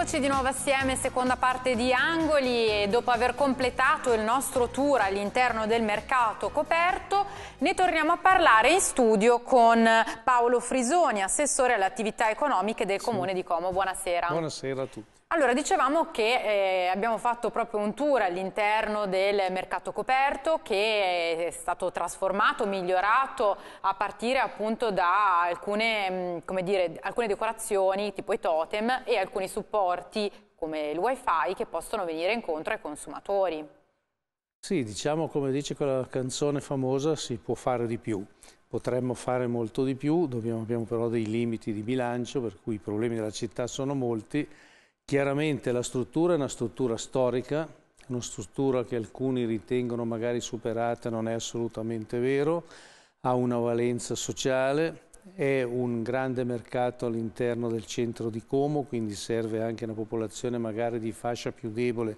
Eccoci di nuovo assieme, seconda parte di Angoli e dopo aver completato il nostro tour all'interno del mercato coperto ne torniamo a parlare in studio con Paolo Frisoni, assessore alle attività economiche del Comune sì. di Como. Buonasera. Buonasera a tutti. Allora, dicevamo che eh, abbiamo fatto proprio un tour all'interno del mercato coperto che è stato trasformato, migliorato a partire appunto da alcune, mm, dire, alcune decorazioni tipo i totem e alcuni supporti come il wifi che possono venire incontro ai consumatori. Sì, diciamo come dice quella canzone famosa, si può fare di più. Potremmo fare molto di più, dobbiamo, abbiamo però dei limiti di bilancio, per cui i problemi della città sono molti Chiaramente la struttura è una struttura storica, una struttura che alcuni ritengono magari superata, non è assolutamente vero, ha una valenza sociale, è un grande mercato all'interno del centro di Como, quindi serve anche una popolazione magari di fascia più debole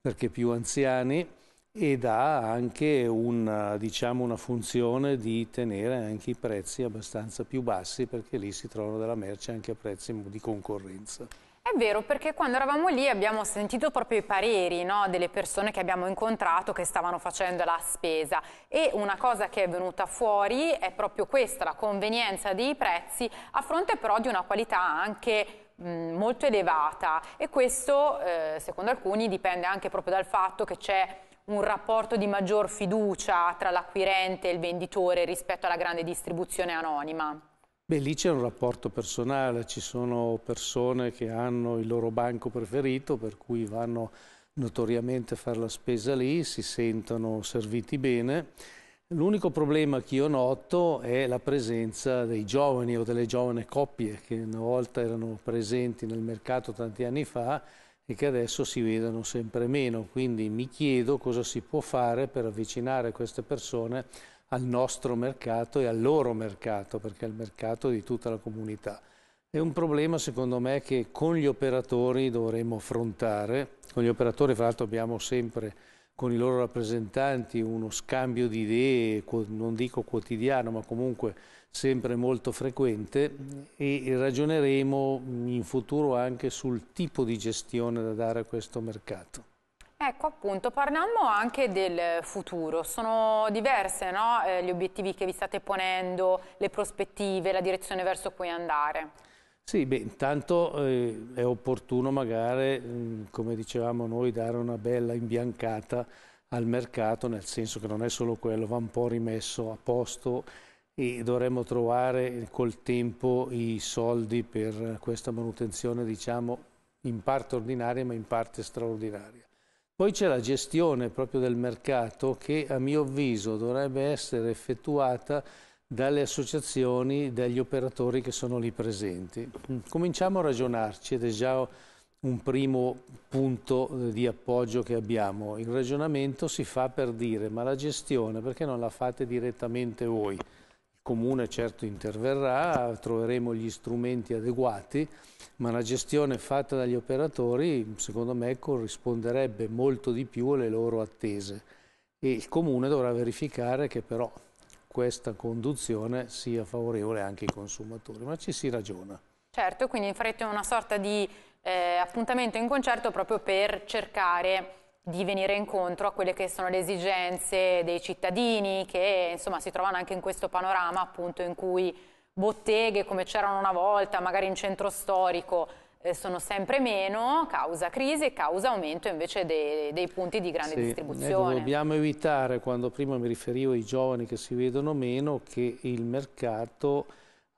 perché più anziani ed ha anche una, diciamo, una funzione di tenere anche i prezzi abbastanza più bassi perché lì si trovano della merce anche a prezzi di concorrenza. È vero, perché quando eravamo lì abbiamo sentito proprio i pareri no, delle persone che abbiamo incontrato che stavano facendo la spesa e una cosa che è venuta fuori è proprio questa, la convenienza dei prezzi a fronte però di una qualità anche mh, molto elevata e questo eh, secondo alcuni dipende anche proprio dal fatto che c'è un rapporto di maggior fiducia tra l'acquirente e il venditore rispetto alla grande distribuzione anonima. Beh, lì c'è un rapporto personale, ci sono persone che hanno il loro banco preferito, per cui vanno notoriamente a fare la spesa lì, si sentono serviti bene. L'unico problema che io noto è la presenza dei giovani o delle giovani coppie che una volta erano presenti nel mercato tanti anni fa e che adesso si vedono sempre meno. Quindi mi chiedo cosa si può fare per avvicinare queste persone al nostro mercato e al loro mercato, perché è il mercato di tutta la comunità. È un problema secondo me che con gli operatori dovremo affrontare, con gli operatori fra l'altro abbiamo sempre con i loro rappresentanti uno scambio di idee, non dico quotidiano, ma comunque sempre molto frequente e ragioneremo in futuro anche sul tipo di gestione da dare a questo mercato. Ecco appunto, parliamo anche del futuro, sono diverse no? eh, gli obiettivi che vi state ponendo, le prospettive, la direzione verso cui andare. Sì, beh, intanto eh, è opportuno magari, mh, mm, come dicevamo noi, dare una bella imbiancata al mercato, nel senso che non è solo quello, va un po' rimesso a posto e dovremmo trovare col tempo i soldi per questa manutenzione, diciamo, in parte ordinaria ma in parte straordinaria. Poi c'è la gestione proprio del mercato che a mio avviso dovrebbe essere effettuata dalle associazioni, dagli operatori che sono lì presenti. Mm, cominciamo a ragionarci ed è già un primo punto eh, di appoggio che abbiamo. Il ragionamento si fa per dire ma la gestione perché non la fate direttamente voi? comune certo interverrà, troveremo gli strumenti adeguati, ma la gestione fatta dagli operatori secondo me corrisponderebbe molto di più alle loro attese e il comune dovrà verificare che però questa conduzione sia favorevole anche ai consumatori, ma ci si ragiona. Certo, quindi farete una sorta di eh, appuntamento in concerto proprio per cercare di venire incontro a quelle che sono le esigenze dei cittadini che insomma, si trovano anche in questo panorama appunto in cui botteghe come c'erano una volta, magari in centro storico, eh, sono sempre meno, causa crisi e causa aumento invece dei, dei punti di grande sì, distribuzione. Dobbiamo evitare, quando prima mi riferivo ai giovani che si vedono meno, che il mercato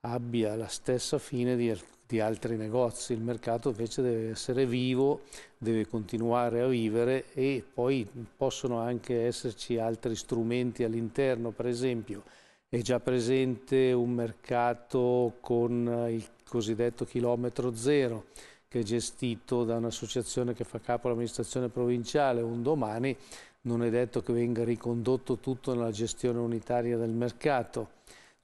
abbia la stessa fine di di altri negozi, il mercato invece deve essere vivo, deve continuare a vivere e poi possono anche esserci altri strumenti all'interno, per esempio è già presente un mercato con il cosiddetto chilometro zero che è gestito da un'associazione che fa capo all'amministrazione provinciale, un domani non è detto che venga ricondotto tutto nella gestione unitaria del mercato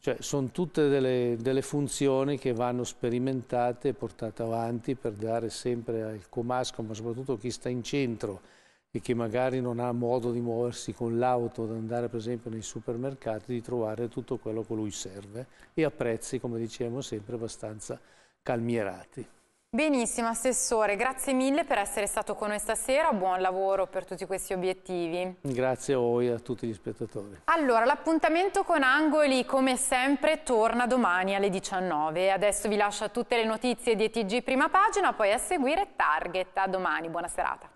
cioè, sono tutte delle, delle, funzioni che vanno sperimentate e portate avanti per dare sempre al comasco, ma soprattutto a chi sta in centro e che magari non ha modo di muoversi con l'auto, ad andare per esempio nei supermercati, di trovare tutto quello che lui serve e a prezzi, come dicevamo sempre, abbastanza calmierati. Benissimo Assessore, grazie mille per essere stato con noi stasera, buon lavoro per tutti questi obiettivi. Grazie a voi e a tutti gli spettatori. Allora, l'appuntamento con Angoli come sempre torna domani alle 19. Adesso vi lascio tutte le notizie di ETG prima pagina, poi a seguire Target. A domani, buona serata.